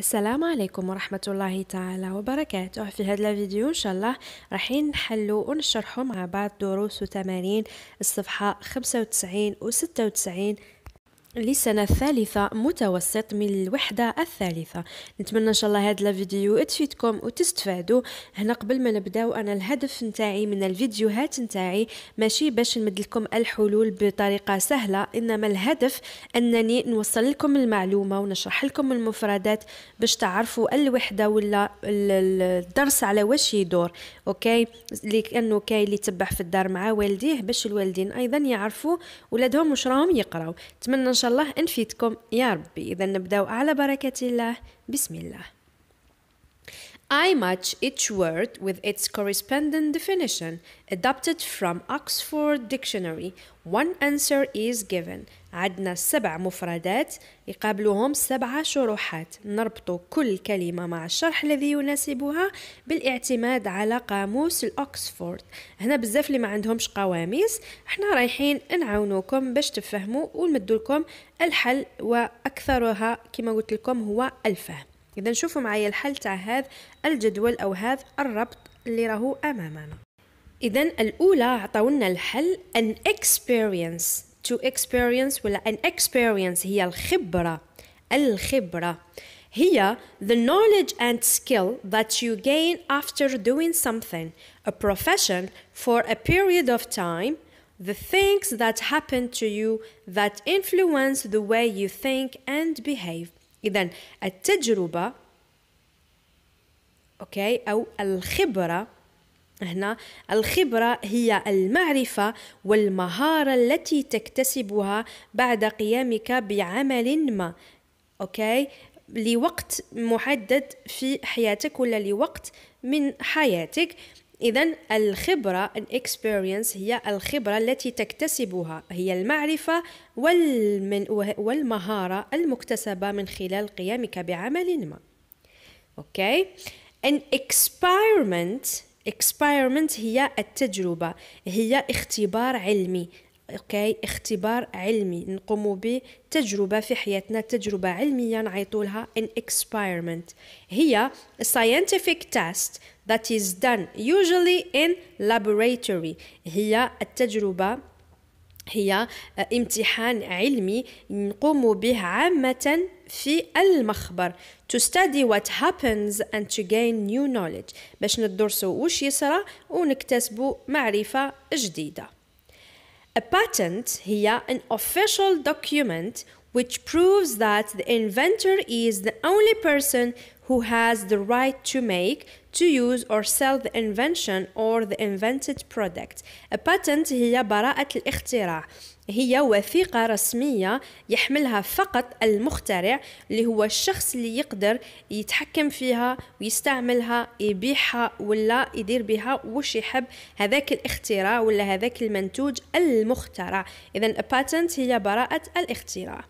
السلام عليكم ورحمة الله تعالى وبركاته في هذا الفيديو إن شاء الله رايحين نحلو ونشرحو مع بعض دروس وتمارين الصفحة 95 و 96 للسنة الثالثة متوسط من الوحدة الثالثة نتمنى إن شاء الله هاد الفيديو تفيدكم وتستفادوا هنا قبل ما نبداو أنا الهدف نتاعي من الفيديوهات نتاعي ماشي باش نمد لكم الحلول بطريقة سهلة إنما الهدف أنني نوصل لكم المعلومة ونشرح لكم المفردات باش تعرفوا الوحدة ولا الدرس على واش يدور أوكي لأنه كاين اللي تبع في الدار مع والديه باش الوالدين أيضا يعرفوا ولادهم واش راهم يقراو نتمنى شاء الله نفيدكم يا ربي اذا نبداو على بركه الله بسم الله I match each word with its corresponding definition adapted from Oxford Dictionary. One answer is given. عندنا سبع مفردات يقابلوهم سبع شروحات نربط كل كلمة مع الشرح الذي يناسبها بالاعتماد على قاموس الأكسفورد هنا بزاف اللي ما عندهمش قواميس احنا رايحين نعاونوكم باش تفهموا لكم الحل وأكثرها كما قلت لكم هو الفهم اذا شوفوا معايا الحل تاع هذا الجدول او هذا الربط اللي راهو امامنا اذا الاولى عطاونا الحل an experience to experience ولا an experience هي الخبره الخبره هي the knowledge and skill that you gain after doing something, a profession for a period of time, the things that happen to you that influence the way you think and behave. إذا التجربة أوكي أو الخبرة هنا الخبرة هي المعرفة والمهارة التي تكتسبها بعد قيامك بعمل ما أوكي لوقت محدد في حياتك ولا لوقت من حياتك إذا الخبرة الاكسبيرينس هي الخبرة التي تكتسبها هي المعرفة والمن والمهارة المكتسبة من خلال قيامك بعمل ما أوكي ان اكسبيرمنت اكسبيرمنت هي التجربة هي اختبار علمي اوكي اختبار علمي نقوم به تجربه في حياتنا تجربه علميه نعيطولها ان اكسبيرمنت هي scientific test that is done usually in laboratory هي التجربة هي امتحان علمي نقوم به عامة في المخبر to study what happens and to gain new knowledge باش ندرسوا وش يصرى ونكتسبوا معرفة جديدة A patent هي an official document which proves that the inventor is the only person who has the right to make, to use or sell the invention or the invented product. A patent هي براءة الاختراع هي وثيقة رسمية يحملها فقط المخترع اللي هو الشخص اللي يقدر يتحكم فيها ويستعملها يبيعها ولا يدير بها وش يحب هذاك الاختراع ولا هذاك المنتوج المخترع إذا patent هي براءة الاختراع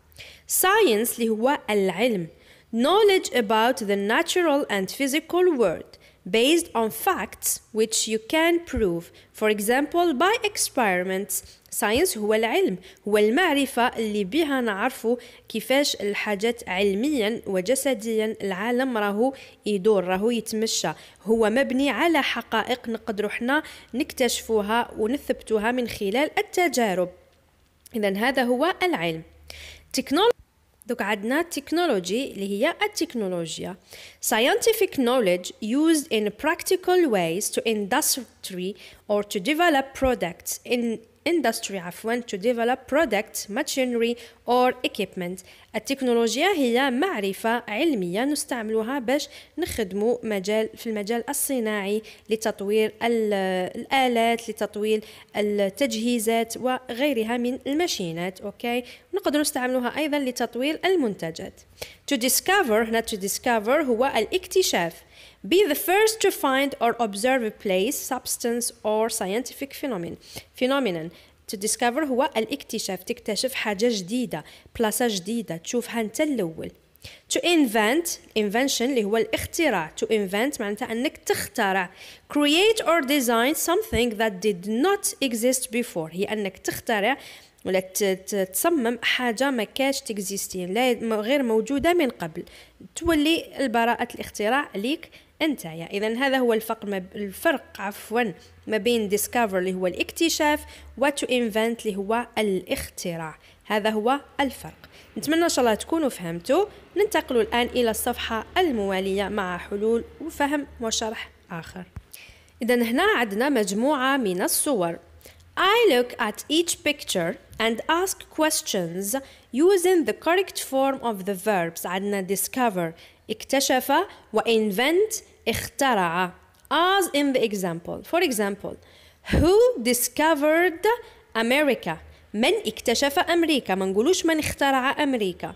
science اللي هو العلم knowledge about the natural and physical world based on facts which you can prove for example by experiments science هو العلم هو المعرفة اللي بها نعرفوا كيفاش الحاجات علميا وجسديا العالم راهو يدور راهو يتمشى هو مبني على حقائق نقدر احنا نكتشفوها ونثبتوها من خلال التجارب إذا هذا هو العلم technology دوك عندنا technology اللي هي التكنولوجيا scientific knowledge used in practical ways to industry or to develop products in industry عفوا to develop products, machinery or equipment التكنولوجيا هي معرفة علمية نستعملها باش نخدم مجال في المجال الصناعي لتطوير الآلات لتطوير التجهيزات وغيرها من الماشينات أوكي نقدر نستعملها أيضا لتطوير المنتجات to discover هنا to discover هو الاكتشاف Be the first to find or observe a place, substance or scientific phenomenon. phenomenon. To discover هو الاكتشاف تكتشف حاجة جديدة بلاصة جديدة تشوفها أنت الأول to invent invention اللي هو الاختراع to invent معناتها انك تخترع create or design something that did not exist before هي انك تخترع ولا تصمم حاجه ما كاش تكزيستين لا غير موجوده من قبل تولي البراءه الاختراع ليك أنتايا إذا هذا هو الفرق ما الفرق عفوا ما بين ديسكفر اللي هو الاكتشاف و to انفنت اللي هو الاختراع هذا هو الفرق نتمنى ان شاء الله تكونوا فهمتوا ننتقل الان الى الصفحه المواليه مع حلول وفهم وشرح اخر اذا هنا عندنا مجموعه من الصور I look at each picture and ask questions using the correct form of the verbs عندنا discover اكتشف و invent اخترع as in the example for example who discovered America من اكتشف أمريكا ما نقولوش من اخترع أمريكا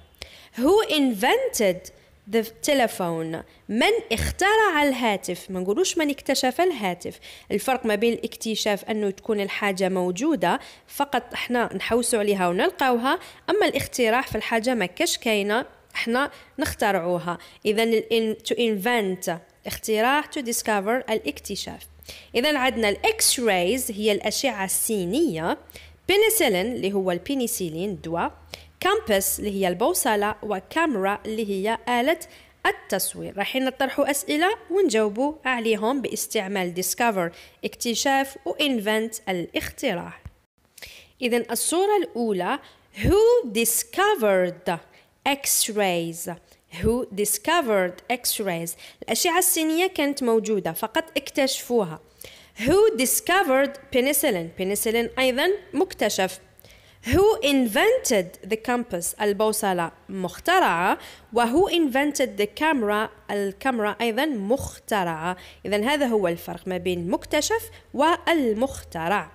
who invented the telephone من اخترع الهاتف ما نقولوش من اكتشف الهاتف الفرق ما بين الاكتشاف انه تكون الحاجه موجوده فقط احنا نحوسوا عليها ونلقاوها اما الاختراع في الحاجه ما كاش كاينه احنا نخترعوها اذا to invent اختراع تو ديسكفر الاكتشاف اذا عندنا الاكس رايز هي الاشعه السينيه بنسلين اللي هو البنسلين دوا كامبس اللي هي البوصله وكاميرا اللي هي اله التصوير راح نطرحوا اسئله ونجاوبوا عليهم باستعمال ديسكفر اكتشاف وانفنت الاختراع اذا الصوره الاولى who discovered x-rays who discovered X-rays الأشعة السينية كانت موجودة فقط اكتشفوها who discovered penicillin penicillin أيضا مكتشف who invented the compass البوصلة مخترعة who invented the camera الكاميرا أيضا مخترعة إذا هذا هو الفرق ما بين مكتشف والمخترع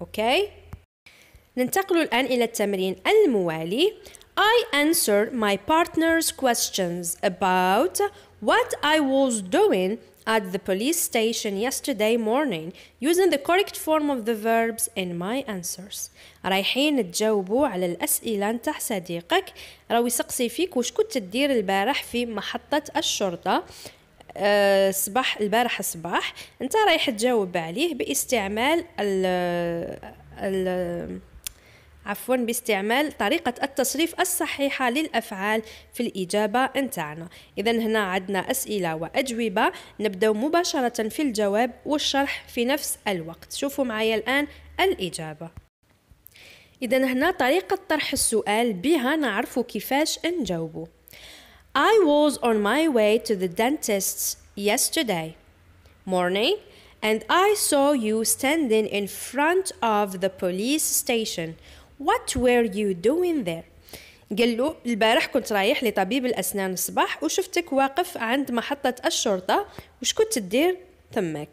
أوكي ننتقل الآن إلى التمرين الموالي I answered my partner's questions about what I was doing at the police station yesterday morning using the correct form of the verbs in my answers رايحين تجاوبوا على الأسئلة نتاع صديقك راهو يسقسي فيك واش كنت تدير البارح في محطة الشرطة صباح البارح الصباح انت رايح تجاوب عليه باستعمال ال ال عفوا باستعمال طريقة التصريف الصحيحة للأفعال في الإجابة نتاعنا إذا هنا عندنا أسئلة وأجوبة نبدأ مباشرة في الجواب والشرح في نفس الوقت شوفوا معايا الآن الإجابة إذا هنا طريقة طرح السؤال بها نعرف كيفاش نجاوبه I was on my way to the dentist yesterday morning and I saw you standing in front of the police station what were you doing there قال له البارح كنت رايح لطبيب الأسنان الصباح وشفتك واقف عند محطة الشرطة وش كنت تدير تماك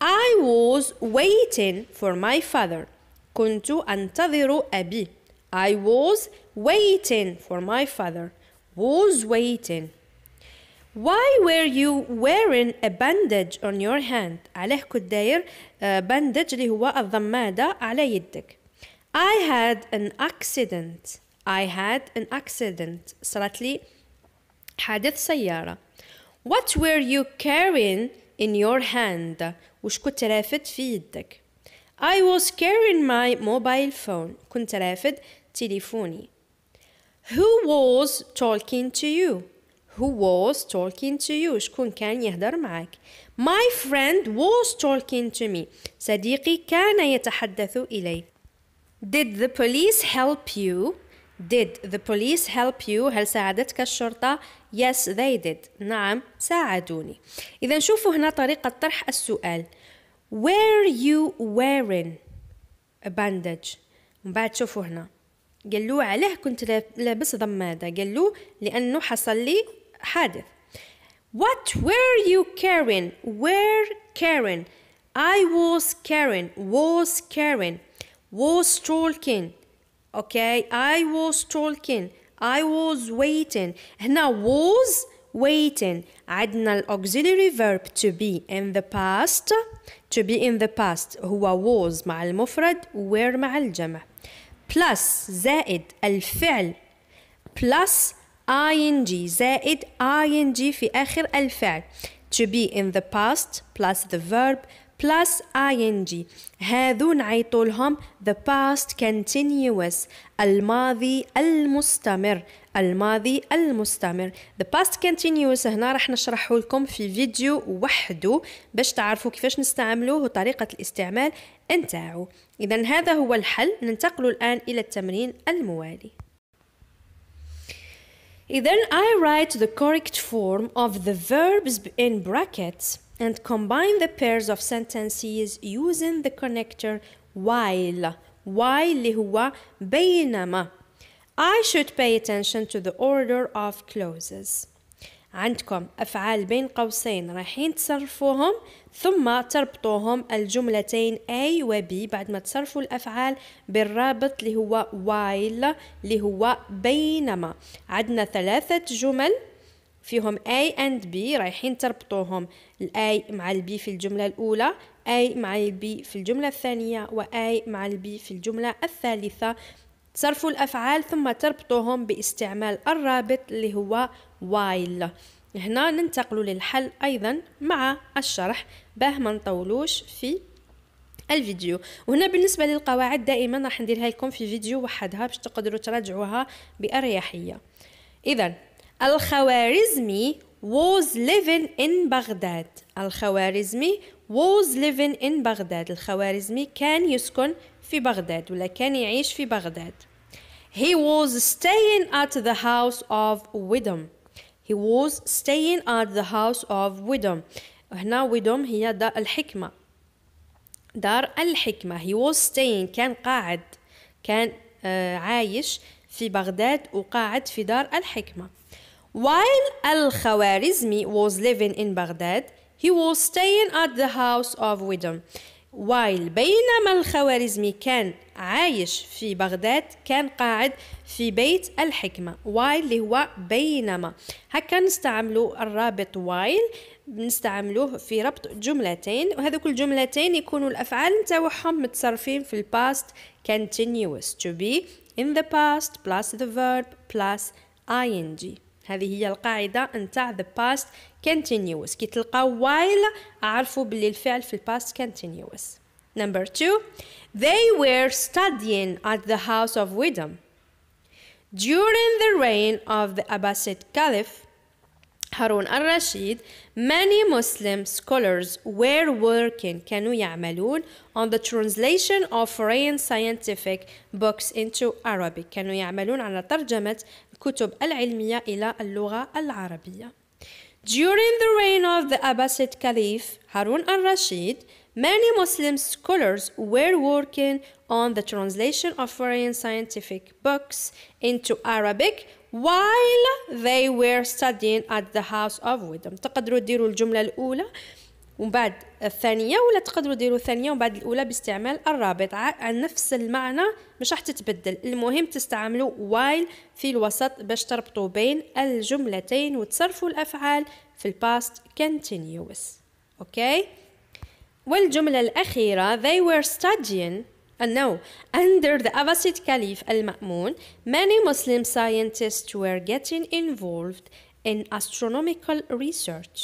I was waiting for my father كنت أنتظر أبي I was waiting for my father was waiting Why were you wearing a bandage on your hand عليه كنت داير بندج آه، اللي هو الضمادة على يدك I had an accident I had an accident صارت لي حادث سيارة What were you carrying in your hand وش كنت رافد في يدك I was carrying my mobile phone كنت رافد تليفوني Who was talking to you Who was talking to you شكون كان يهدر معك My friend was talking to me صديقي كان يتحدث إلي did the police help you? Did the police help you? هل ساعدتك الشرطة؟ Yes, they did. نعم، ساعدوني. إذا شوفوا هنا طريقة طرح السؤال. Were you wearing a bandage? من بعد شوفوا هنا. قال له علاه كنت لابس ضمادة؟ قال له لأنه حصل لي حادث. What were you carrying? Were carrying? I was carrying. Was carrying was talking okay I was talking I was waiting هنا was waiting عندنا auxiliary verb to be in the past to be in the past هو was مع المفرد were مع الجمع plus زائد الفعل plus ing زائد ing في آخر الفعل to be in the past plus the verb plus ing هذو نعيطو لهم the past continuous الماضي المستمر الماضي المستمر the past continuous هنا راح نشرحه لكم في فيديو وحده باش تعرفوا كيفاش نستعملوه وطريقة الاستعمال انتاعه إذا هذا هو الحل ننتقل الآن إلى التمرين الموالي إذا I write the correct form of the verbs in brackets and combine the pairs of sentences using the connector while while اللي هو بينما I should pay attention to the order of clauses عندكم أفعال بين قوسين رايحين تصرفوهم ثم تربطوهم الجملتين A و B بعد ما تصرفوا الأفعال بالرابط اللي هو while اللي هو بينما عندنا ثلاثة جمل فيهم اي اند بي رايحين تربطوهم الاي مع البي في الجمله الاولى اي مع البي في الجمله الثانيه واي مع البي في الجمله الثالثه صرفوا الافعال ثم تربطوهم باستعمال الرابط اللي هو while هنا ننتقل للحل ايضا مع الشرح باه ما نطولوش في الفيديو وهنا بالنسبه للقواعد دائما راح نديرها لكم في فيديو وحدها باش تقدروا تراجعوها باريحيه اذا الخوارزمي was living in بغداد الخوارزمي was living in بغداد الخوارزمي كان يسكن في بغداد ولا كان يعيش في بغداد he was staying at the house of Widom he was staying at the house of Widom هنا Widom هي دار الحكمة دار الحكمة he was staying كان قاعد كان آه، عايش في بغداد وقاعد في دار الحكمة While al-Khwarizmi was living in Baghdad, he was staying at the house of Widom. while بينما الخوارزمي كان عايش في بغداد كان قاعد في بيت الحكمة while اللي هو بينما هكا نستعملو الرابط while نستعملوه في ربط جملتين كل الجملتين يكونوا الأفعال نتاعهم متصرفين في الباست continuous to be in the past plus the verb plus ing هذه هي القاعدة نتاع the past continuous كي تلقاو while عرفوا باللي الفعل في past continuous number two they were studying at the house of Widom during the reign of the Abbasid Caliph هارون الرشيد many Muslim scholars were working كانوا يعملون on the translation of foreign scientific books into Arabic كانوا يعملون على ترجمة الكتب العلمية إلى اللغة العربية. During the reign of the Abbasid Caliph Harun al-Rashid, many Muslim scholars were working on the translation of foreign scientific books into Arabic while they were studying at the House of Wisdom. تقدروا ديروا الجملة الأولى ومن بعد الثانيه ولا تقدروا ديروا الثانيه ومن بعد الاولى باستعمال الرابط عن نفس المعنى مش راح تتبدل المهم تستعملوا وايل في الوسط باش تربطوا بين الجملتين وتصرفوا الافعال في الباست continuous اوكي والجمله الاخيره they were studying Uh, no, under the Abbasid Caliph Al Ma'mun, many Muslim scientists were getting involved in astronomical research.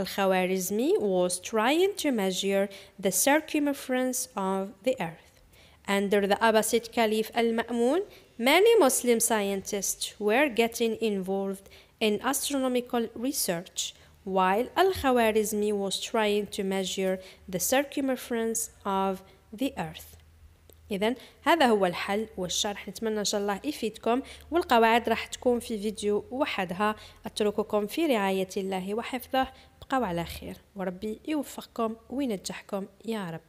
Al Khwarizmi was trying to measure the circumference of the earth. Under the Abbasid Caliph Al Ma'mun, many Muslim scientists were getting involved in astronomical research, while Al Khwarizmi was trying to measure the circumference of the earth. اذا هذا هو الحل والشرح نتمنى ان شاء الله يفيدكم والقواعد راح تكون في فيديو وحدها اترككم في رعايه الله وحفظه تبقاو على خير وربي يوفقكم وينجحكم يا رب